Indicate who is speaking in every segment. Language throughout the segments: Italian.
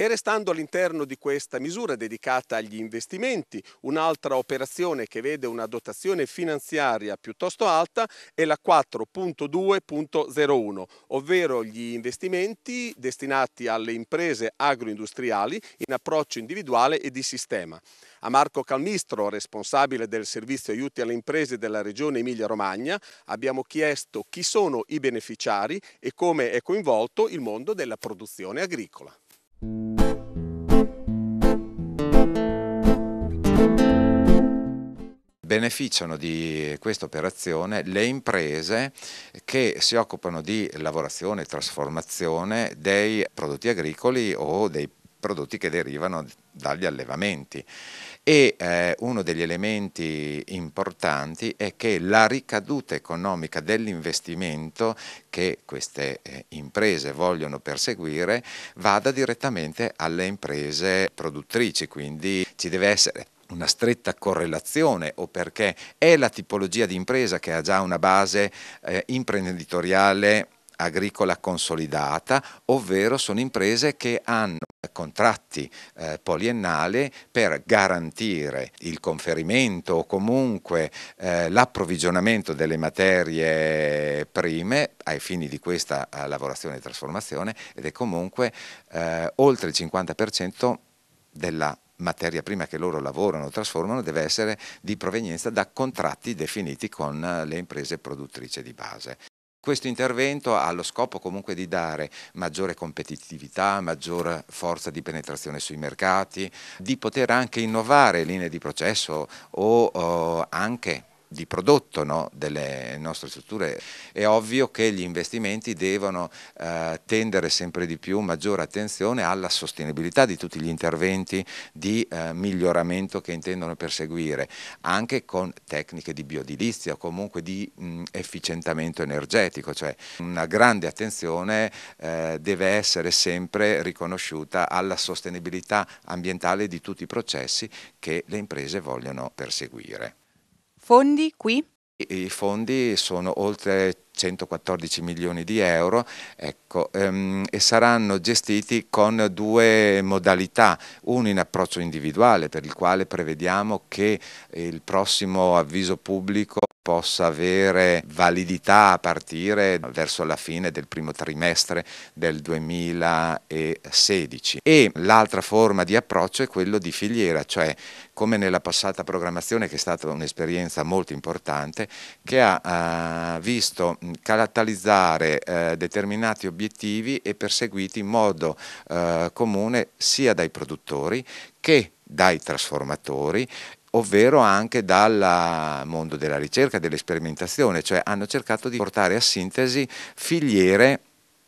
Speaker 1: E restando all'interno di questa misura dedicata agli investimenti,
Speaker 2: un'altra operazione che vede una dotazione finanziaria piuttosto alta è la 4.2.01, ovvero gli investimenti destinati alle imprese agroindustriali in approccio individuale e di sistema. A Marco Calmistro, responsabile del servizio aiuti alle imprese della regione Emilia-Romagna, abbiamo chiesto chi sono i beneficiari e come è coinvolto il mondo della produzione agricola beneficiano di questa operazione le imprese che si occupano di lavorazione e trasformazione dei prodotti agricoli o dei prodotti che derivano dagli allevamenti. E eh, uno degli elementi importanti è che la ricaduta economica dell'investimento che queste eh, imprese vogliono perseguire vada direttamente alle imprese produttrici, quindi ci deve essere una stretta correlazione o perché è la tipologia di impresa che ha già una base eh, imprenditoriale agricola consolidata, ovvero sono imprese che hanno contratti eh, poliennali per garantire il conferimento o comunque eh, l'approvvigionamento delle materie prime ai fini di questa eh, lavorazione e trasformazione ed è comunque eh, oltre il 50% della materia prima che loro lavorano, o trasformano, deve essere di provenienza da contratti definiti con eh, le imprese produttrici di base. Questo intervento ha lo scopo comunque di dare maggiore competitività, maggiore forza di penetrazione sui mercati, di poter anche innovare linee di processo o, o eh, anche di prodotto no, delle nostre strutture. È ovvio che gli investimenti devono eh, tendere sempre di più maggiore attenzione alla sostenibilità di tutti gli interventi di eh, miglioramento che intendono perseguire, anche con tecniche di biodilizia o comunque di mh, efficientamento energetico, cioè una grande attenzione eh, deve essere sempre riconosciuta alla sostenibilità ambientale di tutti i processi che le imprese vogliono perseguire.
Speaker 1: Fondi qui?
Speaker 2: I fondi sono oltre 114 milioni di euro ecco, ehm, e saranno gestiti con due modalità, uno in approccio individuale per il quale prevediamo che il prossimo avviso pubblico possa avere validità a partire verso la fine del primo trimestre del 2016. E l'altra forma di approccio è quello di filiera, cioè come nella passata programmazione che è stata un'esperienza molto importante che ha eh, visto caratterizzare eh, determinati obiettivi e perseguiti in modo eh, comune sia dai produttori che dai trasformatori ovvero anche dal mondo della ricerca, dell'esperimentazione, cioè hanno cercato di portare a sintesi filiere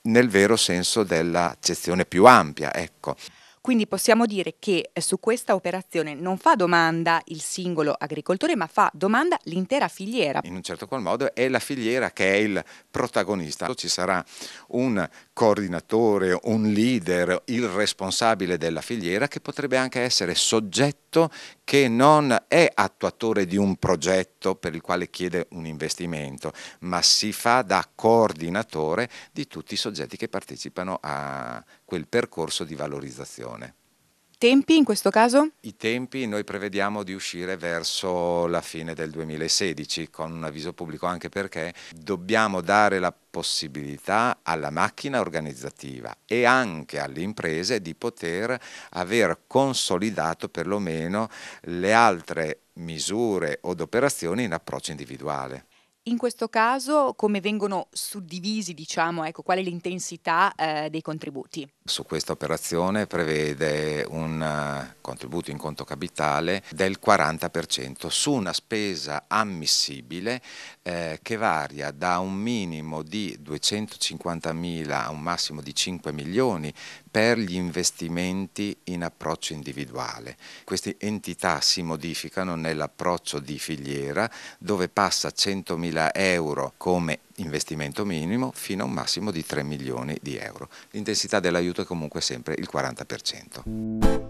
Speaker 2: nel vero senso dell'accezione più ampia. Ecco.
Speaker 1: Quindi possiamo dire che eh, su questa operazione non fa domanda il singolo agricoltore, ma fa domanda l'intera filiera. In
Speaker 2: un certo qual modo è la filiera che è il protagonista. Ci sarà un coordinatore, un leader, il responsabile della filiera che potrebbe anche essere soggetto che non è attuatore di un progetto per il quale chiede un investimento, ma si fa da coordinatore di tutti i soggetti che partecipano a quel percorso di valorizzazione
Speaker 1: tempi in questo caso?
Speaker 2: I tempi noi prevediamo di uscire verso la fine del 2016 con un avviso pubblico anche perché dobbiamo dare la possibilità alla macchina organizzativa e anche alle imprese di poter aver consolidato perlomeno le altre misure o operazioni in approccio individuale.
Speaker 1: In questo caso come vengono suddivisi, diciamo, ecco, qual è l'intensità eh, dei contributi?
Speaker 2: Su questa operazione prevede un eh, contributo in conto capitale del 40% su una spesa ammissibile eh, che varia da un minimo di 250.000 a un massimo di 5 milioni per gli investimenti in approccio individuale. Queste entità si modificano nell'approccio di filiera dove passa 100.000 euro come investimento minimo fino a un massimo di 3 milioni di euro. L'intensità dell'aiuto è comunque sempre il 40%.